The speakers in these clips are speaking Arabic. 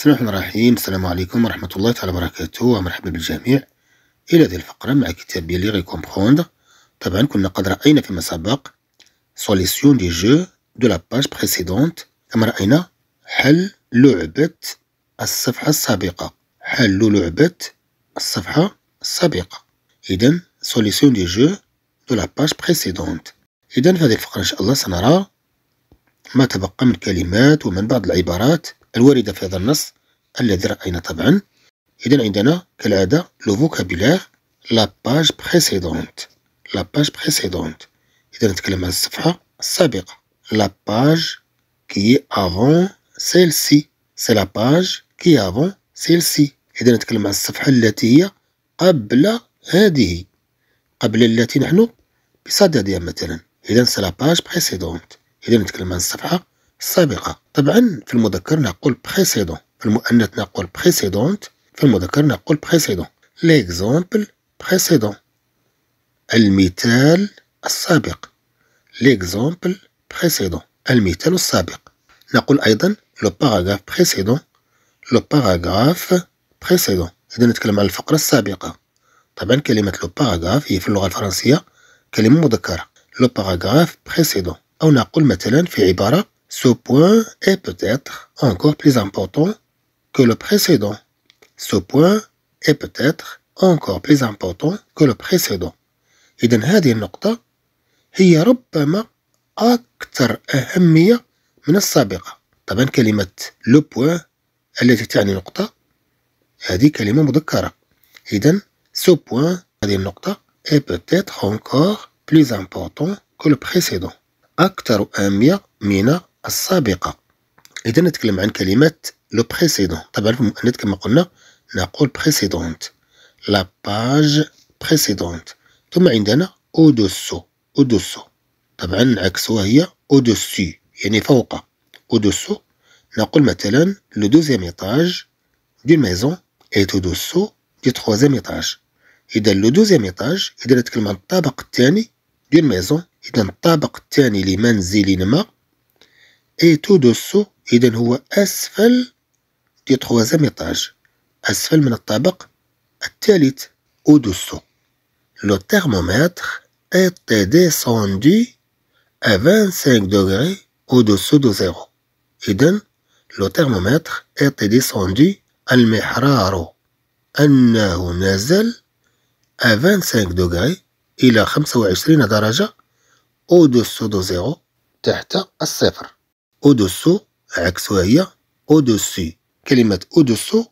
بسم الله الرحمن الرحيم السلام عليكم ورحمة الله تعالى وبركاته ومرحبا بالجميع إلى هذه الفقرة مع كتاب لي كومبخوند طبعا كنا قد رأينا فيما سبق سوليسيون دي جو دو لا باج بريسيدونت كما رأينا حل لعبة الصفحة السابقة حل لعبة الصفحة السابقة إذا سوليسيون دي جو دو لا باج بريسيدونت إذا في هذه الفقرة إن شاء الله سنرى ما تبقى من كلمات ومن بعض العبارات الواردة في هذا النص الذي رأينا طبعا إذا عندنا كالعادة لو فوكابيلير لا باج بريسيدونت لا باج بريسيدونت إذا نتكلم عن الصفحة السابقة لا باج كي افون سيلسي سي لا باج كي افون سيلسي إذا نتكلم عن الصفحة التي هي قبل هذه قبل التي نحن بصددها مثلا إذا سي لا باج بريسيدونت إذا نتكلم عن الصفحة السابقة طبعا في المذكر نقول بريسيدون في المؤنث نقول بريسيدونت في المذكر نقول بريسيدون ليكزومبل بريسيدون المثال السابق ليكزومبل بريسيدون المثال السابق نقول أيضا لو باراغراف بريسيدون لو باراغراف بريسيدون إذا نتكلم عن الفقرة السابقة طبعا كلمة لو باراغراف هي في اللغة الفرنسية كلمة مذكرة لو باراغراف بريسيدون أو نقول مثلا في عبارة Ce point est peut-être encore plus important que le précédent. Ce point est peut-être encore plus important que le précédent. إذن هذه النقطة هي ربما أكثر أهمية من السابقة طبعا كلمة le point التي تعني نقطة هذه كلمة مذكرة إذن، ce point هذه النقطة est peut-être encore plus important que le précédent أكثر أهمية من السابقة إذا نتكلم عن كلمة لو بريسيدون طبعا في المؤنث كما قلنا نقول بريسيدونت لا باج بريسيدونت ثم عندنا اودوسو اودوسو طبعا نعكسوها هي اودوسي يعني فوق اودوسو نقول مثلا لو دوزيام ايطاج دو ميزون ايت اودوسو دي تخوازيام ايطاج اذا لو دوزيام ايطاج اذا نتكلم عن الطابق الثاني دو ميزون اذا الطابق الثاني لمنزل ما اي تو دوسو إذا هو أسفل دي تخوازام إيطاج أسفل من الطابق الثالث أو دوسو لو تيرمومتر إيتي ديسوندي ا سانك دوغري أو دوسو دو زيرو إذا لو تيرمومتر إيتي ديسوندي المحرار أنه نزل ا سانك دوغري إلى خمسة وعشرين درجة أو دوسو دو زيرو تحت الصفر أودوسو عكسها هي أودوسي كلمة أودوسو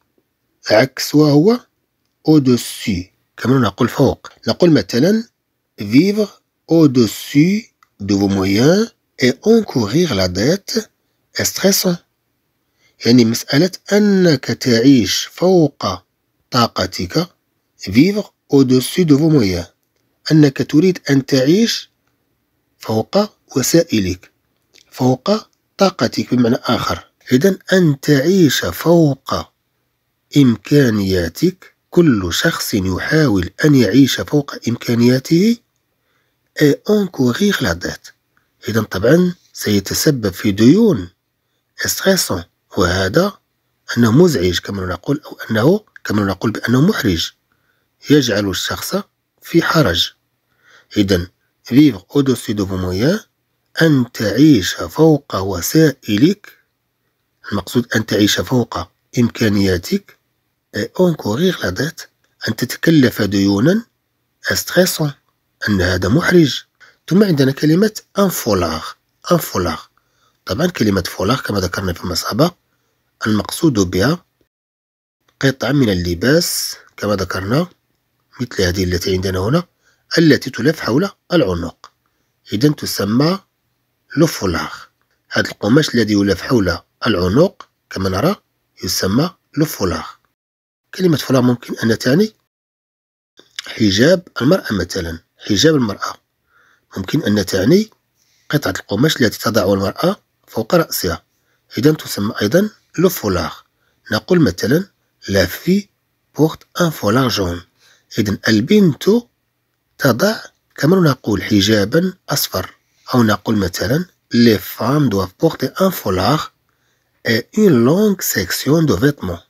عكسها هو أودوسي كما نقول فوق نقول مثلا vivre au-dessus de vos moyens et encourir la dette est stressant يعني مسألة أنك تعيش فوق طاقتك vivre au-dessus de vos moyens أنك تريد أن تعيش فوق وسائلك فوق طاقتك بمعنى آخر إذا أن تعيش فوق إمكانياتك كل شخص يحاول أن يعيش فوق إمكانياته أي encourir la dette. إذا طبعا سيتسبب في ديون استريسون وهذا أنه مزعج كما نقول أو أنه كما نقول بأنه محرج يجعل الشخص في حرج إذا vivre au-dessus de vos moyens أن تعيش فوق وسائلك المقصود أن تعيش فوق إمكانياتك أنكوريغ لا ديت أن تتكلف ديونا استريسون أن هذا محرج ثم عندنا كلمة أن فولاغ أن فولاغ طبعا كلمة فولاغ كما ذكرنا فيما سبق المقصود بها قطعة من اللباس كما ذكرنا مثل هذه التي عندنا هنا التي تلف حول العنق إذا تسمى لوفولاغ هذا القماش الذي يلف حول العنق كما نرى يسمى لوفولاغ كلمة فولاغ ممكن أن تعني حجاب المرأة مثلا حجاب المرأة ممكن أن تعني قطعة القماش التي تضعها المرأة فوق رأسها إذا تسمى أيضا لوفولاغ نقول مثلا لا في بورت ان فولاغ جون إذا البنت تضع كما نقول حجابا أصفر les femmes doivent porter un foulard et une longue section de vêtements.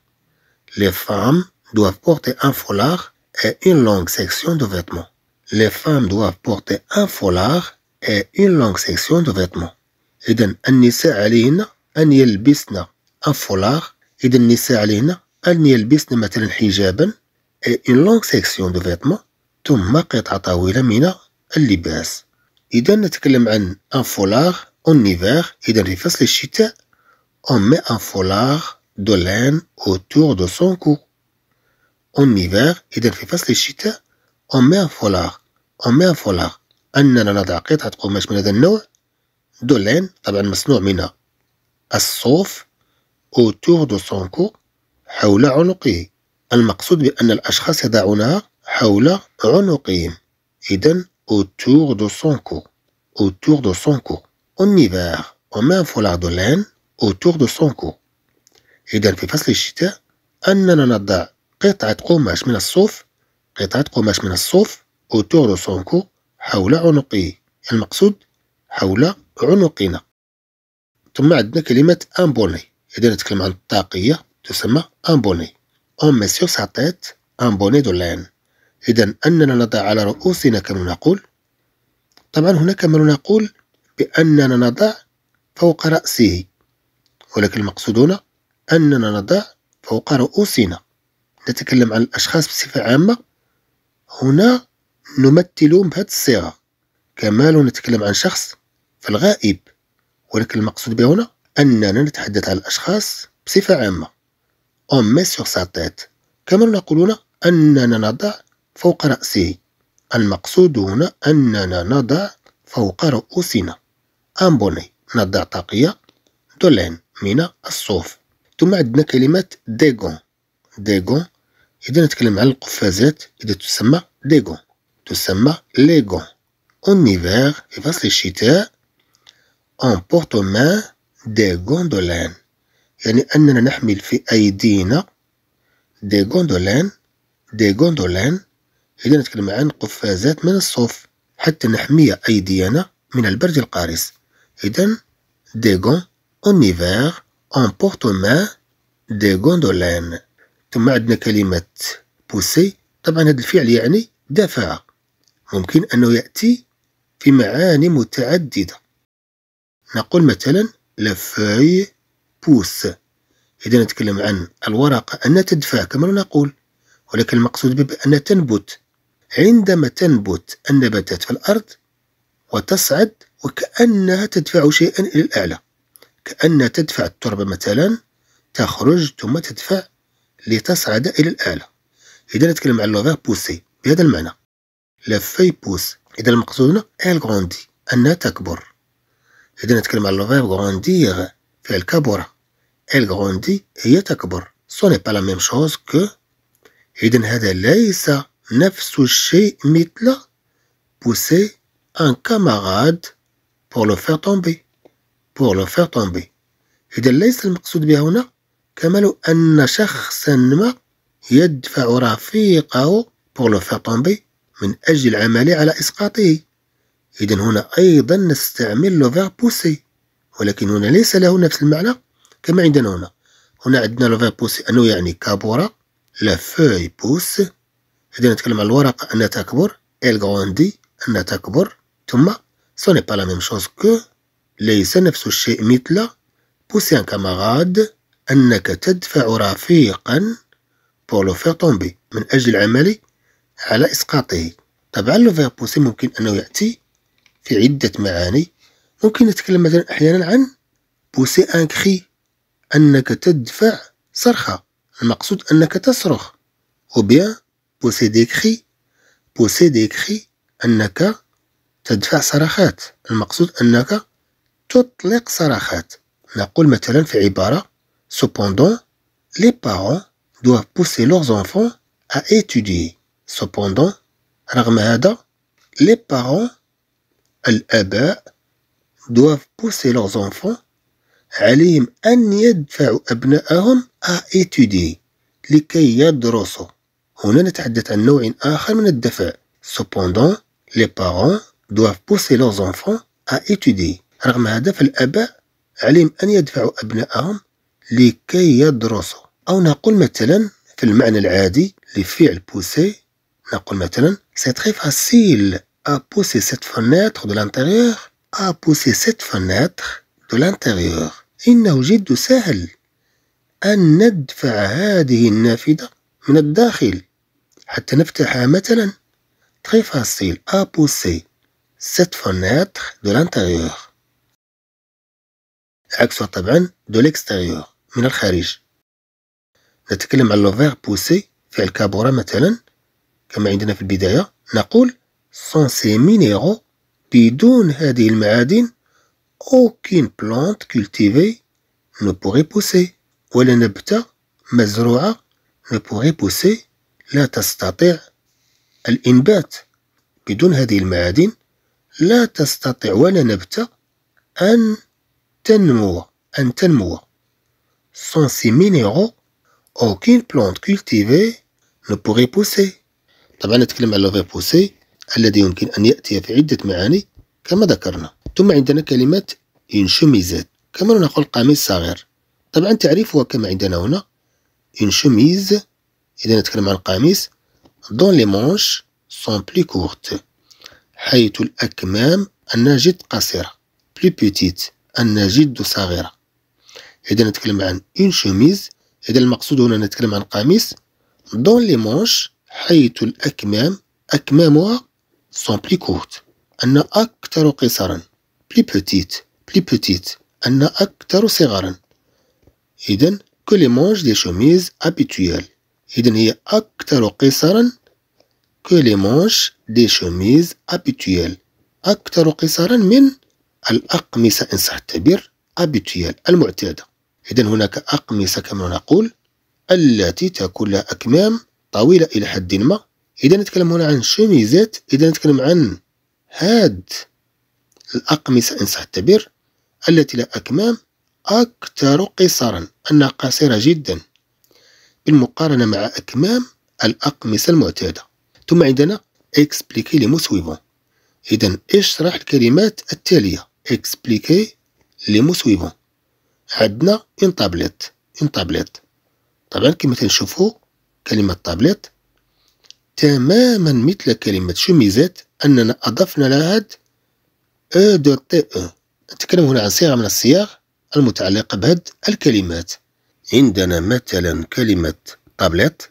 Les femmes doivent porter un foulard et une longue section de vêtements. Les femmes doivent porter un foulard et une longue section de vêtements. إذا النساء علينا أن يلبسن un foulard. النساء علينا أن يلبسن مثلا حجابا et une longue section de vêtements ثم قطعة طويلة من اللباس. إذا نتكلم عن أن فولار أون هيفر إذا في فصل الشتاء أون مي أن فولار دو لان أوتور دو سون كو أون هيفر إذا في فصل الشتاء أون مي أن فولار أون مي أن فولار أننا نضع قطعة قماش من هذا النوع دو لان طبعا مصنوع من الصوف أوتور دو سون كو حول عنقه المقصود بأن الأشخاص يضعونها حول عنقهم إذا autour de son cou, autour de son cou. En hiver, on met un foulard de laine autour de son cou. Et إذا في فصل on أننا نضع قطعة قماش من الصوف قطعة قماش من الصوف autour de son cou حول عنقي المقصود حول عنقنا ثم عندنا كلمة ان بوني إذا نتكلم عن الطاقية تسمى ان بوني أون met sur sa tête un bonnet de laine إذا أننا نضع على رؤوسنا كما نقول طبعا هناك من نقول بأننا نضع فوق رأسه ولكن المقصودون أننا نضع فوق رؤوسنا نتكلم عن الأشخاص بصفة عامة هنا نمثل بهذه الصيغة كما لو نتكلم عن شخص فالغائب ولكن المقصود به هنا أننا نتحدث عن الأشخاص بصفة عامة on met sur sa tête كما نقولون أننا نضع فوق رأسه المقصود هنا أننا نضع فوق رؤوسنا أمبوني نضع طاقية دولين من الصوف ثم عندنا كلمة ديغون ديغون إذا نتكلم على القفازات إذا تسمى ديغون تسمى ليغون أون hiver في الشتاء أون porte main des يعني أننا نحمل في أيدينا des gondolines des gondolines إذا نتكلم عن قفازات من الصوف حتى نحمي أيدينا من البرد القارس إذا دي غون اون هيفير اون بورتومان دي غوندولان ثم عندنا كلمة بوسي طبعا هذا الفعل يعني دفع ممكن أنه يأتي في معاني متعددة نقول مثلا لفاي بوس إذا نتكلم عن الورقة أن تدفع كما نقول ولكن المقصود بأن تنبت عندما تنبت النباتات في الأرض وتصعد وكأنها تدفع شيئا إلى الأعلى كأنها تدفع التربة مثلا تخرج ثم تدفع لتصعد إلى الأعلى إذا نتكلم عن اللغة بوسي بهذا المعنى لفي بوس إذا المقصود هنا إل غروندي أنها تكبر إذا نتكلم عن اللغة غرونديغ فعل كبر إل غروندي هي تكبر سوني با لا ميم شوز كو إذا هذا ليس نفس الشيء مثل بوسي ان كاماراد بور لو فير طومبي بور لو فير طومبي إذا ليس المقصود بها هنا كمال أن شخصا ما يدفع رفيقه بور لو فير طومبي من أجل العمل على إسقاطه إذا هنا أيضا نستعمل لو فير بوسي ولكن هنا ليس له نفس المعنى كما عندنا هنا هنا عندنا لو فير بوسي أنه يعني كابورا لا فوي بوس إذا نتكلم عن الورقة أنها تكبر إل غواندي أنها تكبر ثم سو با لا ميم شوز كو ليس نفس الشيء مثل بوسي أن كاماراد أنك تدفع رفيقا بور لو فير طومبي من أجل العمل على إسقاطه طبعا لو فير بوسي ممكن أنه يأتي في عدة معاني ممكن نتكلم مثلا أحيانا عن بوسي أن كخي أنك تدفع صرخة المقصود أنك تصرخ أو بيان بوسيد إكخي بوسيد إكخي أنك تدفع صرخات المقصود أنك تطلق صرخات نقول مثلا في عبارة سوبوندون لي بارون دوا بوسي لوغز أنفون أ إتيدي سوبوندون رغم هذا لي بارون الآباء دوا بوسي لوغز أنفون عليهم أن يدفعوا أبنائهم أ إتيدي لكي يدرسوا هنا نتحدث عن نوع آخر من الدفع Cependant, les parents doivent pousser leurs enfants à étudier. رغم هذا فالآباء عليهم أن يدفعوا أبنائهم لكي يدرسوا أو نقول مثلا في المعنى العادي لفعل pousser نقول مثلا C'est très facile à pousser cette fenêtre de l'intérieur à pousser cette fenêtre de l'intérieur. إنه جد سهل أن ندفع هذه النافذة من الداخل حتى نفتحها مثلا تري فاسيل ا ابوسي سيت فونيتر دو لانتيريور عكسها طبعا دو ليكستيريور من الخارج نتكلم على لو لوفير بوسي في الكابورا مثلا كما عندنا في البدايه نقول سون سي مينيرو بدون هذه المعادن اوكين بلانت كولتيفي نو بوغي بوسي ولا نبته مزروعه نو بوغي بوسي لا تستطيع الإنبات بدون هذه المعادن لا تستطيع ولا نبتة أن تنمو أن تنمو sans ces minéraux aucune plante cultivée ne pourrait pousser طبعا نتكلم على repousser الذي يمكن أن يأتي في عدة معاني كما ذكرنا ثم عندنا كلمة une شميزات كما نقول قميص صغير طبعا تعريفها كما عندنا هنا une شميز إذا نتكلم عن القميص دون لي مونش سون بلي كورت حيث الأكمام الناجد قصيرة بلي بوتيت الناجد صغيرة إذا نتكلم عن اون شوميز إذا المقصود هنا نتكلم عن قميص دون لي مونش حيث الأكمام أكمامها سون بلي كورت أن أكثر قصرا بلي بوتيت بلي بوتيت أن أكثر صغرا إذا كو لي مونج دي شوميز أبيتويال إذن هي أكثر قصرا que les manches des chemises habituelles أكثر قصرا من الأقمصة إن صح التعبير habituelle المعتادة إذن هناك أقمصة كما نقول التي تكون لها أكمام طويلة إلى حد ما إذا نتكلم هنا عن شميزات إذا نتكلم عن هاد الأقمصة إن صح التعبير التي لها أكمام أكثر قصرا أنها قصيرة جدا بالمقارنة مع أكمام الأقمصة المعتادة ثم عندنا expliquer لي مو سويفون إذا اشرح الكلمات التالية expliquer لي مو سويفون عندنا ان طابليت ان طابليت طبعا كما تنشوفوا كلمة طابليت تماما مثل كلمة شميزات أننا أضفنا لها هاد أو دو تي أو نتكلم هنا عن صيغة من الصيغ المتعلقة بهاد الكلمات عندنا مثلا كلمة طابلت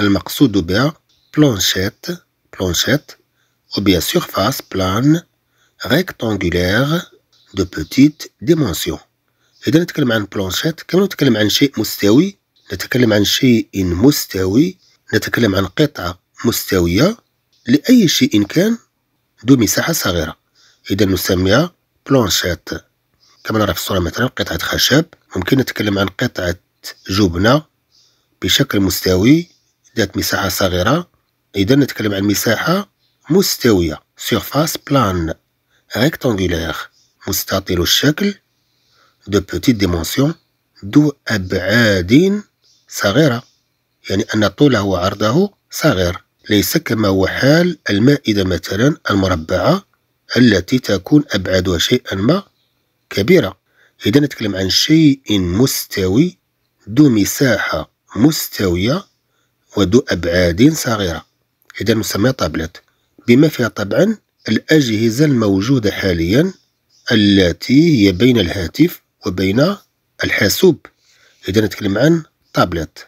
المقصود بها بلانشيت بلانشيت أو بيا سيرفاس بلان rectangulaire دو بوتيت ديمونسيون إذا نتكلم عن بلانشيت كما نتكلم عن شيء مستوي نتكلم عن شيء مستوي نتكلم عن قطعة مستوية لأي شيء كان ذو مساحة صغيرة إذا نسميها بلانشيت كما نرى في الصورة مثلا قطعة خشب ممكن نتكلم عن قطعة جبنة بشكل مستوي ذات مساحة صغيرة إذا نتكلم عن مساحة مستوية surface بلان rectangulaire مستطيل الشكل دو بوتيت ديمونسيون ذو أبعاد صغيرة يعني أن طوله وعرضه صغير ليس كما هو حال المائدة مثلا المربعة التي تكون أبعادها شيئا ما كبيرة إذا نتكلم عن شيء مستوي ذو مساحة مستوية وذو أبعاد صغيرة إذا نسميها طابلت بما فيها طبعا الأجهزة الموجودة حاليا التي هي بين الهاتف وبين الحاسوب إذا نتكلم عن طابلت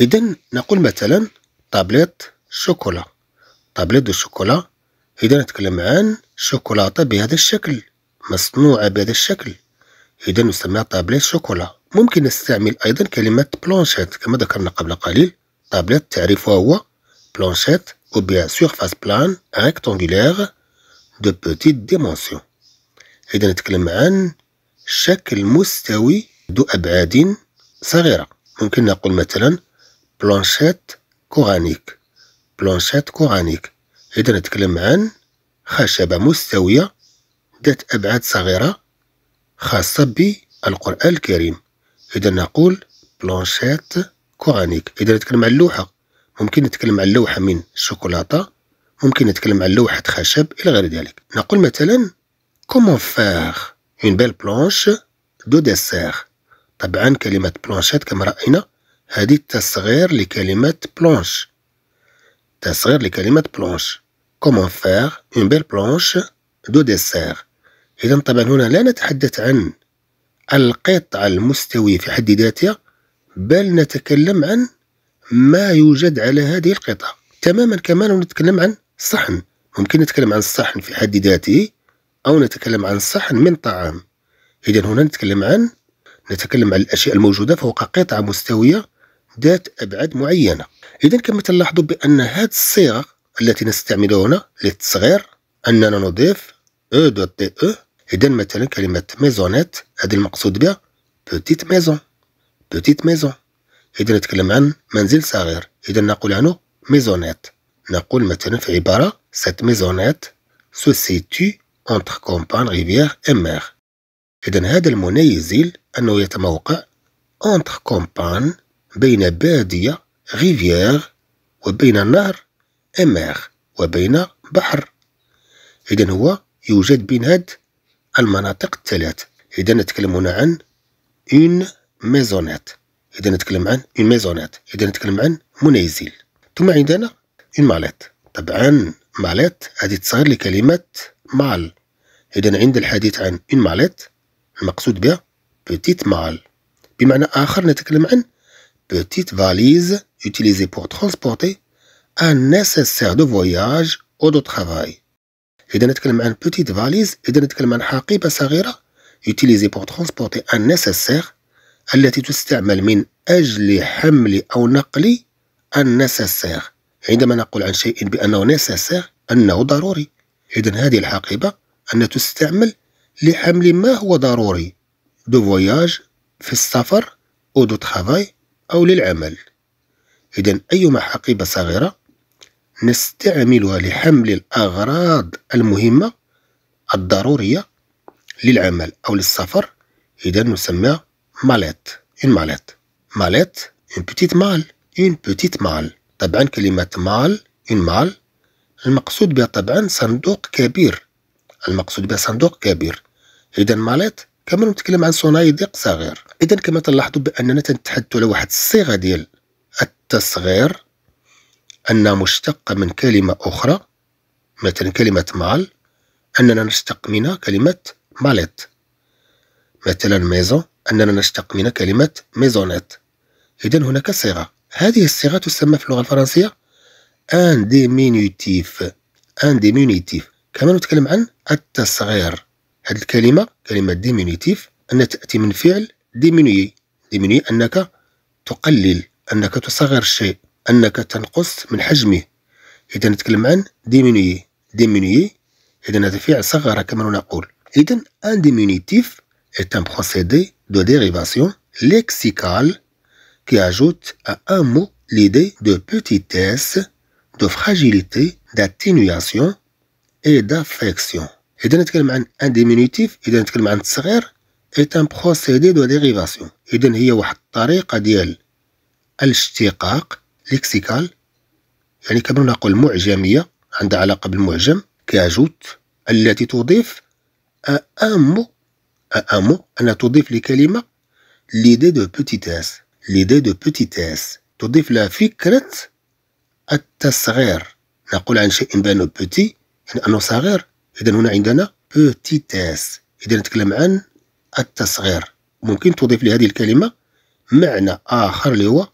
إذا نقول مثلا طابلت شوكولا طابلت دو شوكولا إذا نتكلم عن شوكولاتة بهذا الشكل مصنوعة بهذا الشكل إذا نسميها طابلت شوكولا ممكن نستعمل أيضا كلمة بلانشيت كما ذكرنا قبل قليل طابلت تعريفها هو بلانشيت أو بيا سيرفاس بلان ريكتونغولاغ دو بوتيت ديمونسيون إذا نتكلم عن شكل مستوي ذو أبعاد صغيرة ممكن نقول مثلا بلانشيت كورانيك بلانشيت كورانيك إذا نتكلم عن خشبة مستوية ذات أبعاد صغيرة خاصة بالقرآن الكريم إذا نقول بلانشيت كورانيك إذا نتكلم عن اللوحة ممكن نتكلم عن لوحة من شوكولاتة ممكن نتكلم عن لوحة خشب إلى غير ذلك نقول مثلا كومون فاغ اون بيل بلونش دو ديسير طبعا كلمة بلانشيت كما رأينا هذه تصغير لكلمة بلونش تصغير لكلمة بلونش كومون فاغ اون بيل بلونش دو ديسير إذا طبعا هنا لا نتحدث عن القطع المستوي في حد ذاته بل نتكلم عن ما يوجد على هذه القطعة تماما كما لو نتكلم عن صحن ممكن نتكلم عن صحن في حد ذاته أو نتكلم عن صحن من طعام إذا هنا نتكلم عن نتكلم عن الأشياء الموجودة فوق قطعة مستوية ذات أبعاد معينة إذا كما تلاحظوا بأن هذه الصيغة التي نستعملها هنا للتصغير أننا نضيف أو دوت تي أو إذا مثلا كلمة ميزونيت هذه المقصود بها بوتيت ميزون بوتيت ميزون إذا نتكلم عن منزل صغير إذا نقول عنه ميزونيت نقول مثلا في عبارة سات ميزونيت سو سيتي اونتر كومبان ريفيير امير إذا هذا المنيزل أنه يتموقع اونتر كومبان بين بادية ريفيير وبين نهر امير وبين بحر إذا هو يوجد بين هاد المناطق الثلاث إذا نتكلم هنا عن اون ميزونيت إذا نتكلم عن اون ميزونيت إذا نتكلم عن منازل ثم عندنا اون ماليت طبعا ماليت هذه تصغر لكلمة مال إذا عند الحديث عن اون ماليت المقصود بها بتيت مال بمعنى آخر نتكلم عن petite فاليز يوتيليزي بور ترونسبورتي ان نيسيسير دو فواياج او دو ترافاي اذا نتكلم عن بوتيت فاليز اذا نتكلم عن حقيبه صغيره يوتيليزي بور ترونسبورتي ان نيسيسير التي تستعمل من اجل حمل او نقل ان نيسيسير عندما نقول عن شيء بانه نيسيسير انه ضروري اذا هذه الحقيبه ان تستعمل لحمل ما هو ضروري دو فواياج في السفر او دو ترافاي او للعمل اذا ايما حقيبه صغيره نستعملها لحمل الأغراض المهمة الضرورية للعمل أو للسفر إذا نسميها مالت إن مالت مالت إن بتيت مال إن بتيت مال طبعا كلمة مال إن مال المقصود بها طبعا صندوق كبير المقصود بها صندوق كبير إذا مالت كما نتكلم عن صنايديق صغير إذا كما تلاحظوا بأننا نتحدث على واحد الصيغة ديال التصغير أن مشتقة من كلمة أخرى مثلا كلمة مال أننا نشتق منها كلمة مالت مثلا ميزون أننا نشتق من كلمة ميزونيت إذا هناك صيغة هذه الصيغة تسمى في اللغة الفرنسية ان ديمينيتيف ان ديمينيتيف كما نتكلم عن التصغير هذه الكلمة كلمة ديمينيتيف أن تأتي من فعل ديمينيي ديمينيي أنك تقلل أنك تصغر الشيء أنك تنقص من حجمه إذا نتكلم عن ديمينوي ديمينوي إذا هذا فعل صغر كما نقول إذا أن ديمينيتيف est un procédé de dérivation lexicale qui ajoute à un mot l'idée de petitesse, de fragilité, d'atténuation et d'affection. إذا نتكلم عن ان ديمينيتيف إذا نتكلم عن التصغير est un procédé de dérivation. إذا هي واحد الطريقة ديال الاشتقاق ليكسيكال يعني كما نقول معجمية عندها علاقة بالمعجم كاجوت التي تضيف أمو أمو أن تضيف لكلمة ليدي دو بوتيتاس ليدي دو بوتيتاس تضيف لها فكرة التصغير نقول عن شيء بانو بوتي يعني أنه صغير إذا هنا عندنا بوتيتاس إذا نتكلم عن التصغير ممكن تضيف لهذه الكلمة معنى آخر اللي هو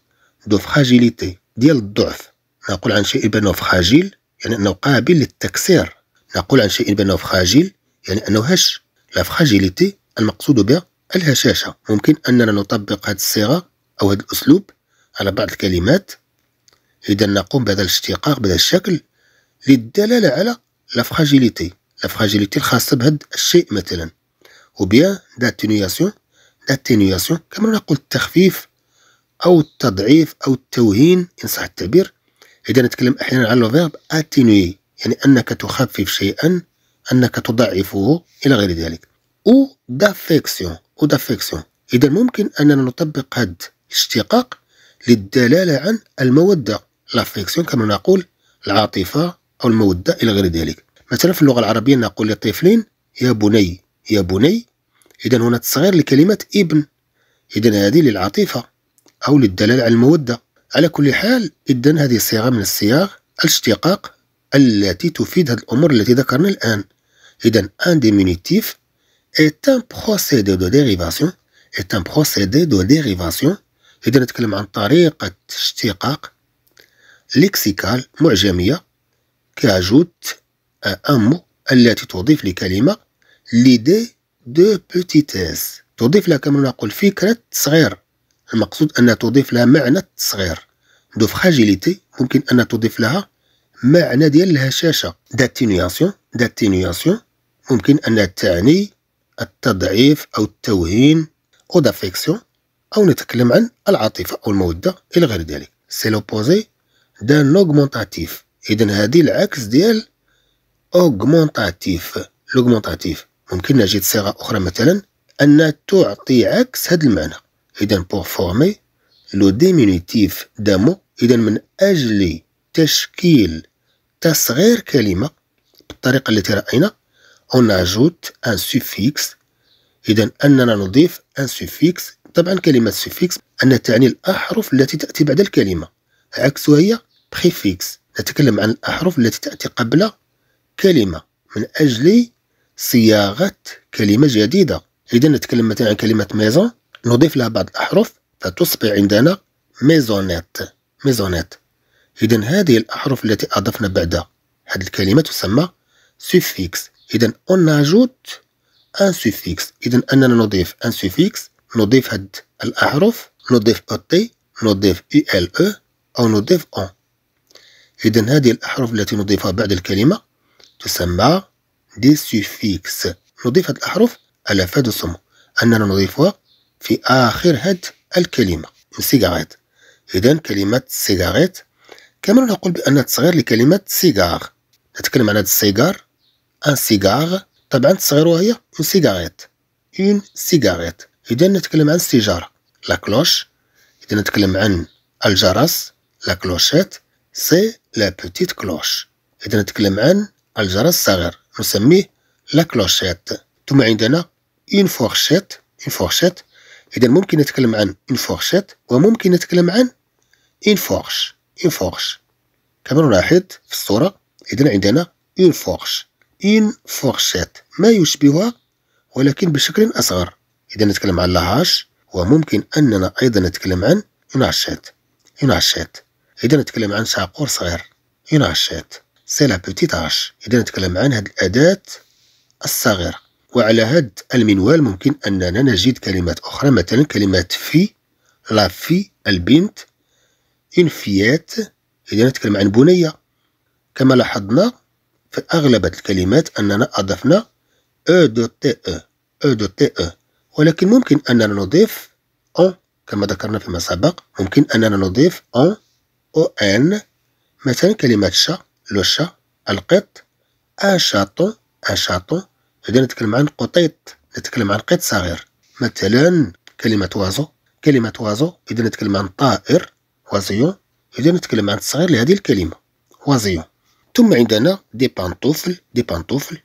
دو فراجيليتي ديال الضعف نقول عن شيء بأنه فخاجيل يعني أنه قابل للتكسير نقول عن شيء بأنه فخاجيل يعني أنه هش لا فخاجيليتي المقصود بها الهشاشة ممكن أننا نطبق هذه الصيغة أو هذا الأسلوب على بعض الكلمات إذا نقوم بهذا الاشتقاق بهذا الشكل للدلالة على لا فخاجيليتي لا فخاجيليتي الخاصة بهذا الشيء مثلا وبيا داتينياسيون داتينياسيون كما نقول التخفيف او التضعيف او التوهين ان صح التعبير اذا نتكلم احيانا على فيرب اتينوي يعني انك تخفف شيئا انك تضعفه الى غير ذلك او دافيكسيون او دافيكسيون اذا ممكن اننا نطبق هذا الاشتقاق للدلاله عن الموده لافيكسيون كما نقول العاطفه او الموده الى غير ذلك مثلا في اللغه العربيه نقول للطفلين يا بني يا بني اذا هنا تصغير لكلمه ابن اذا هذه للعاطفه أو للدلالة على المودة على كل حال إذن هذه الصيغة من الصياغ الاشتقاق التي تفيد هذه الأمور التي ذكرنا الآن إذن أن ديمينيتيف est أن بروسيدي دو ديريفاسيون est أن بروسيدي دو ديريفاسيون إذن نتكلم عن طريقة اشتقاق ليكسيكال معجمية كاجوت ان مو التي تضيف لكلمة ليدي دو بوتيتيس تضيف لها كما نقول فكرة صغيرة المقصود أنها تضيف لها معنى التصغير دو فراجيليتي ممكن أنها تضيف لها معنى ديال الهشاشة داتينياسيون داتينياسيون ممكن أنها تعني التضعيف أو التوهين أو دافيكسيون أو نتكلم عن العاطفة أو المودة إلى غير ذلك سي لوبوزي دان أوغمونتاتيف إذا هذه العكس ديال اوغمونتاتيف لوغمونتاتيف ممكن نجد صيغة أخرى مثلا أن تعطي عكس هذا المعنى إذا بور فورمي لو ديمينيتيف دامو إذا من أجل تشكيل تصغير كلمة بالطريقة التي رأينا اون اجوت ان سوفيكس إذا أننا نضيف ان سوفيكس طبعا كلمة سوفيكس أن تعني الأحرف التي تأتي بعد الكلمة عكسها هي بريفيكس نتكلم عن الأحرف التي تأتي قبل كلمة من أجل صياغة كلمة جديدة إذا نتكلم مثلا عن كلمة ميزون نضيف لها بعض الأحرف فتصبح عندنا ميزونيت ميزونيت إذا هذه الأحرف التي أضفنا بعدها هذه الكلمة تسمى سوفيكس إذا أون أجوت أن سوفيكس إذا أننا نضيف أن سوفيكس نضيف هاد الأحرف نضيف تي نضيف إي إل أو أو نضيف أون إذا هذه الأحرف التي نضيفها بعد الكلمة تسمى دي سوفيكس نضيف هاد الأحرف على فاد السمو أننا نضيفها في آخر هاد الكلمة سيجاريت إذن كلمة سيجاريت كما نقول بأن تصغير لكلمة سيجار نتكلم عن هاد السيجار أن سيجار طبعا تصغيرها هي اون سيجاريت اون سيجاريت إذن نتكلم عن السيجارة لا كلوش إذن نتكلم عن الجرس لا كلوشيت سي لا بوتيت كلوش إذن نتكلم عن الجرس الصغير نسميه لا كلوشيت ثم عندنا اون فورشيت اون فورشيت إذا ممكن نتكلم عن إن فورشيت وممكن نتكلم عن إن فورش إن فورش كما نلاحظ في الصورة إذا عندنا إن فورش إن فورشيت ما يشبهها ولكن بشكل أصغر إذا نتكلم عن لاهاش وممكن أننا أيضا نتكلم عن ينعشات ينعشات إذا نتكلم عن شاقور صغير ينعشات سي لا بوتيت هاش إذا نتكلم عن هذه الأداة الصغيرة وعلى هاد المنوال ممكن أننا نجد كلمات أخرى مثلا كلمة في لا في البنت انفيات إذا نتكلم عن بنية كما لاحظنا في أغلب الكلمات أننا أضفنا أو دو تي أو أو دو تي أو ولكن ممكن أننا نضيف أون كما ذكرنا فيما سبق ممكن أننا نضيف أون أو أن مثلا كلمة شا لو شا القط أن شاطون أن شاطون هذا نتكلم عن قطيط نتكلم عن قط صغير مثلا كلمة وازو كلمة وازو إذا نتكلم عن طائر وازيون إذا نتكلم عن الصغير لهذه الكلمة وازيون ثم عندنا دي بانطوفل دي بانطوفل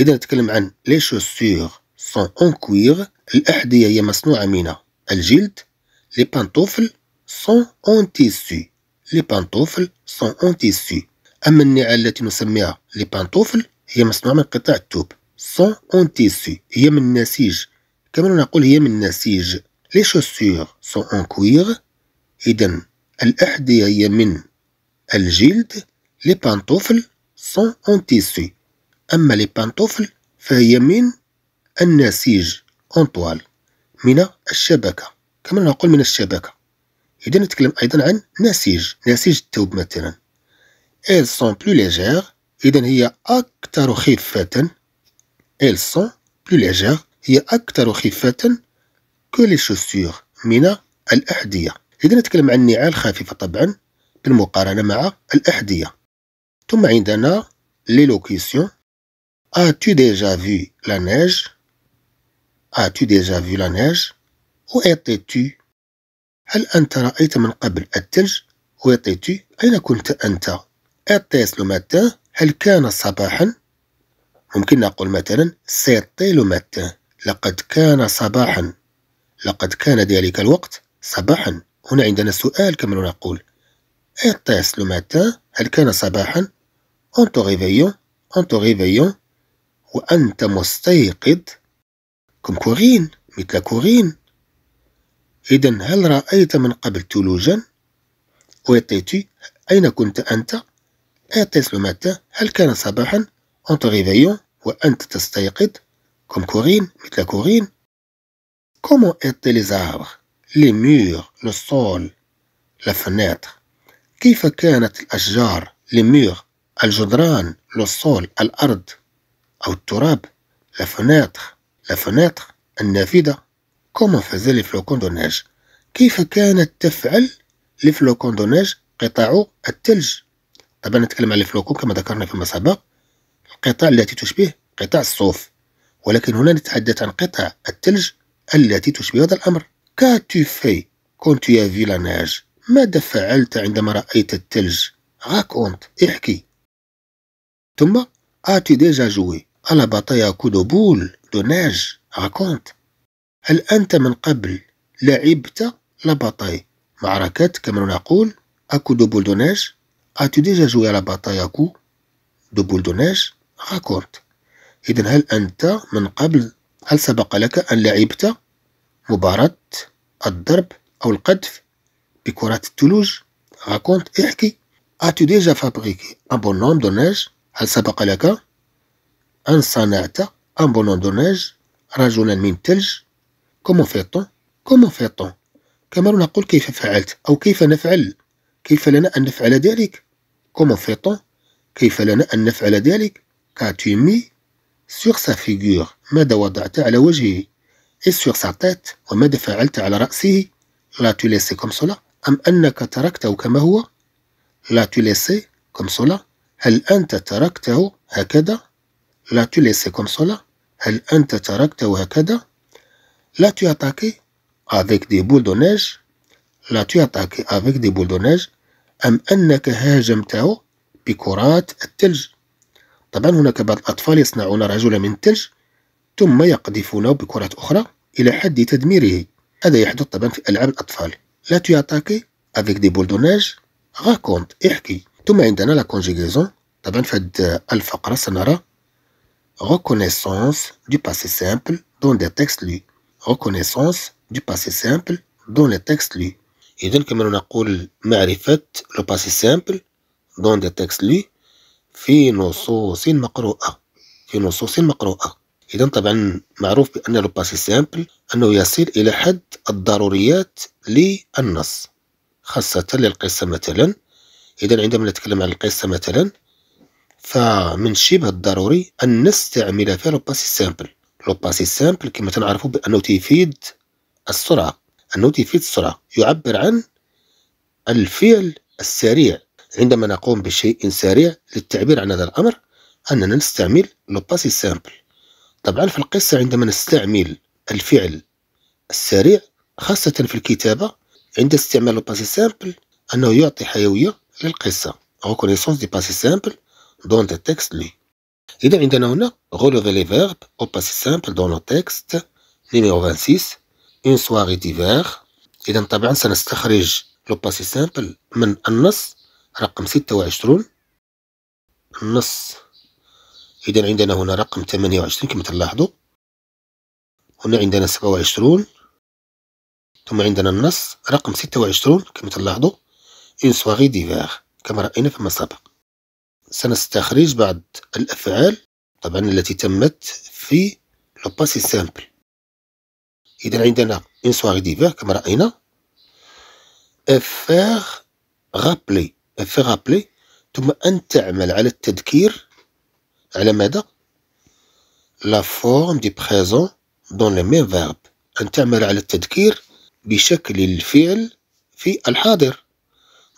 إذا نتكلم عن لي شوسور سون اون كويغ الأحذية هي مصنوعة من الجلد لي بانطوفل سون اون تيسي لي بانطوفل سون اون تيسي أما النعال التي نسميها لي بانطوفل هي مصنوعة من قطع الثوب سون اون تيسي هي من النسيج كما نقول هي من النسيج لي شوسور سون اون كوير إذا الأحذية هي من الجلد لي بانطوفل سون اون تيسي أما لي بانطوفل فهي من النسيج اون طوال من الشبكة كما نقول من الشبكة إذا نتكلم أيضا عن نسيج نسيج الثوب مثلا إل سون بلو ليجير إذا هي أكثر خفة elles sont plus légères هي أكثر خفة que les chaussures من الأحذية إذا نتكلم عن النعال خفيفة طبعا بالمقارنة مع الأحذية ثم عندنا l'élocution As-tu déjà vu la neige As-tu déjà vu la neige Où étais-tu هل أنت رأيت من قبل الثلج Où étais-tu أين كنت أنت Était-ce le matin هل كان صباحا ممكن نقول مثلا سيطيل ماتان لقد كان صباحا لقد كان ذلك الوقت صباحا هنا عندنا سؤال كما نقول ايطيس لو ماتان هل كان صباحا انتو غيفيون انتو غيفيون وانت مستيقظ كم كورين مثل كورين اذا هل رايت من قبل ثلوجا ويتيتي اين كنت انت ايطيس لو ماتان هل كان صباحا انتو غيفيون وأنت تستيقظ كوم كورين مثل كورين كومون étaient لي زابر لي مور لو سول لا كيف كانت الأشجار, لي مور الجدران, لو سول الأرض أو التراب, لا fenêtre, لا fenêtre, النافذة كومون فاز لي فلوكون دو نيج كيف كانت تفعل لي فلوكون دو نيج قطاع الثلج طبعا نتكلم على الفلوكون كما ذكرنا فيما سبق القطع التي تشبه قطع الصوف ولكن هنا نتحدث عن قطع الثلج التي تشبه هذا الأمر كاتو في كنت يا ناج ماذا فعلت عندما رأيت الثلج راكونت احكي ثم آتي ديجا جوي على باطايا كودوبول دو ناج راكونت هل أنت من قبل لعبت لاباطاي معركة كما نقول أكو دو بول دو ناج آتي ديجا جوي على بطايا كو دو بول دو ناج أكورد إذا هل أنت من قبل هل سبق لك أن لعبت مباراة الضرب أو القذف بكرة الثلوج راكونت احكي أتو ديجا فابريكي أن بونوم دو نيج هل سبق لك أن صنعت أن بونوم دو نيج رجلا من الثلج كومون فيتون كومون فيتون كما نقول كيف فعلت أو كيف نفعل كيف لنا أن نفعل ذلك كومون فيتون كيف لنا أن نفعل ذلك qu'as-tu mis sur sa figure ماذا وضعت على وجهه et sur sa tête وماذا فعلت على رأسه l'as-tu laissé comme cela أم أنك تركته كما هو l'as-tu laissé comme cela هل أنت تركته هكذا l'as-tu laissé comme cela هل أنت تركته هكذا l'as-tu attaqué avec des boules de neige l'as-tu attaqué avec des boules de neige أم أنك هاجمته بكرات التلج طبعا هناك بعض الأطفال يصنعون رجلا من الثلج ثم يقذفونه بكرة أخرى إلى حد تدميره هذا يحدث طبعا في ألعاب الأطفال لا تي أتاكي افيك دي بول دوناج راكونت احكي ثم عندنا لا كونجيغيزون طبعا في هاد الفقرة سنرى reconnaissance du باسي سامبل دون دي تكست لي reconnaissance du باسي سامبل دون les تكست لي إذن كما نقول معرفة لو باسي سامبل دون دي تكست لي في نصوص مقروءة في نصوص مقروءة إذا طبعا معروف بأن لو باسي سامبل أنه يصل إلى حد الضروريات للنص خاصة للقصة مثلا إذا عندما نتكلم عن القصة مثلا فمن شبه الضروري أن نستعمل فيها لو باسي سامبل لو باسي سامبل كما تنعرفوا بأنه تفيد السرعة أنه تفيد السرعة يعبر عن الفعل السريع عندما نقوم بشيء سريع للتعبير عن هذا الأمر أننا نستعمل لو باسي سامبل طبعا في القصة عندما نستعمل الفعل السريع خاصة في الكتابة عند استعمال لو باسي سامبل أنه يعطي حيوية للقصة reconnaissance دي باسي سامبل دون دي تكست لي إذا عندنا هنا غولوفي لي فيرب أو باسي سامبل دون لو تكست نيميرو 26 اون سواري ديفير إذا طبعا سنستخرج لو باسي سامبل من النص رقم ستة وعشرون النص إذا عندنا هنا رقم ثمانية وعشرين كما تلاحظوا هنا عندنا سبعة وعشرون ثم عندنا النص رقم ستة وعشرون كما تلاحظوا إن سواغي ديفاغ كما رأينا فيما سبق سنستخرج بعض الأفعال طبعا التي تمت في لوباسي سامبل إذا عندنا إن سواغي ديفاغ كما رأينا أفاغ غابلي في غابلي ثم أن تعمل على التذكير على ماذا؟ لا فورم دي بريزون دون لي ميم فيرب أن تعمل على التذكير بشكل الفعل في الحاضر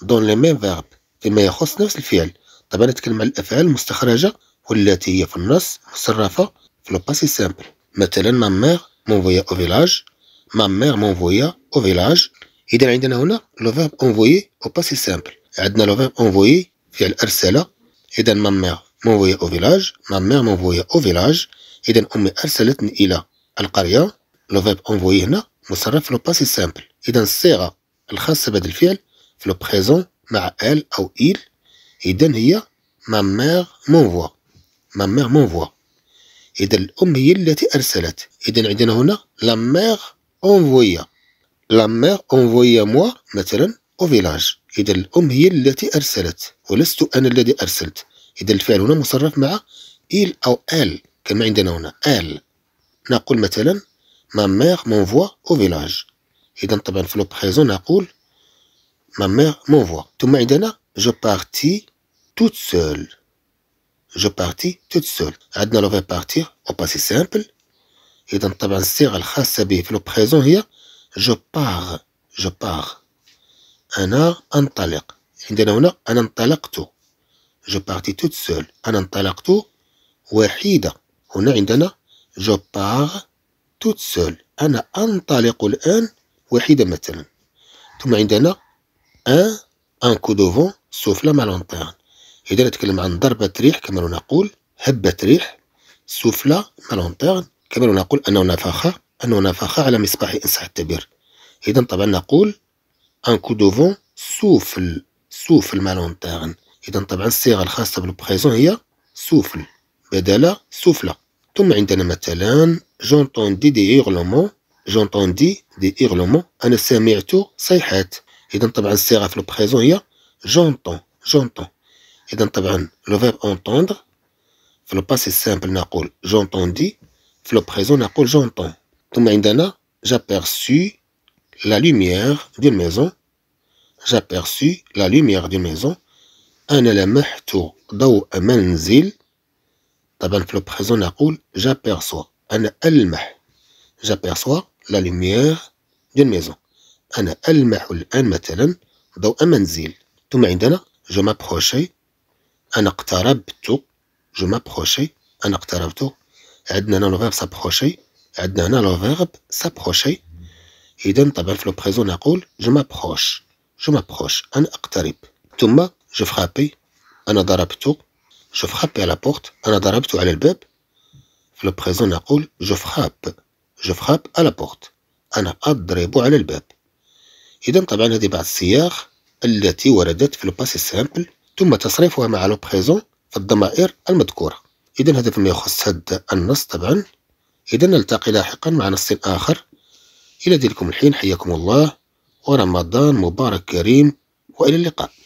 دون لي ميم فيرب فيما يخص نفس الفعل طبعا نتكلم على الأفعال المستخرجة والتي هي في النص مصرفة في لو باسي سامبل مثلا ما مير مونفويا أو فيلاج ما مير مونفويا أو فيلاج إذا عندنا هنا لو فيرب أونفويي أو باسي سامبل عندنا لو انفويي فعل الارسالة اذا ما مير مونفويا او فيلاج ما مير مونفويا او فيلاج اذا امي ارسلتني الى القريه لو فيرب انفويي هنا مصرف في لو باسي سامبل اذا الصيغه الخاصه بهذا الفعل في لو بريزون مع ال او ايل اذا هي ما مير مونفوا ما مير مونفوا اذا الام هي التي ارسلت اذا عندنا هنا لا مير انفويا لا مير انفويا موا مثلا او فيلاج إذا الأم هي التي أرسلت ولست أنا الذي أرسلت إذا الفعل هنا مصرف مع إل أو آل كما عندنا هنا آل نقول مثلا ما ميغ مونفوا أو فيلاج إذا طبعا في لو بريزون نقول ما ميغ مونفوا ثم عندنا جو بارتي توت سول جو بارتي توت سول عندنا لو في بارتير أو باسي سامبل إذا طبعا الصيغة الخاصة به في لو بريزون هي جو بار جو بار أنا أنطلق عندنا هنا أنا انطلقت جو بارتي توت سول أنا انطلقت وحيدة هنا عندنا جو بار توت سول أنا أنطلق الآن وحيدة مثلا ثم عندنا أن أن كو دوفون سوفلا مع لونتيرن إذا نتكلم عن ضربة ريح كما نقول هبة ريح سوفلا مع لونتيرن كما نقول أنه نفخ أنه نفخ على مصباح إن صح التعبير إذا طبعا نقول Un coup de vent, souffle, souffle ma lanterne. Et dans le cas de la présence, mais y a souffle. Bédala, souffla. Et maintenant, j'entends des hurlements. j'entends des hurlements. On s'est mis autour, ça Et dans le cas de la présence, j'entends, j'entends. Et dans le cas de l'entendre, dans le passé simple, on dit j'entendis. Dans le j'entends. de la présence, j'entends. j'aperçus, la lumière d'une maison. J'aperçus la lumière d'une maison. Un élève m'a tout. D'où un menzil. D'abord, présent n'a pas. J'aperçois. Un élève J'aperçois la lumière d'une maison. Un élève m'a tout. Un manzil. Tout me dit. Je m'approche. Un octarab tout. Je m'approche. Un octarab tout. Adnana l'over s'approcher. Adnana l'over s'approcher. إذا طبعا في لو بريزون نقول جو مابخوش جو مابخوش أنا أقترب ثم جو فخابي أنا ضربت جو فخابي على بورت أنا ضربت على الباب في لو بريزون نقول جو فخاب جو فخاب على بورت أنا أضرب على الباب إذا طبعا هذه بعض الصياغ التي وردت في باسي سامبل ثم تصريفها مع لو بريزون في الضمائر المذكورة إذا هذا فيما يخص هذا النص طبعا إذا نلتقي لاحقا مع نص آخر إلى ذلكم الحين حياكم الله ورمضان مبارك كريم وإلى اللقاء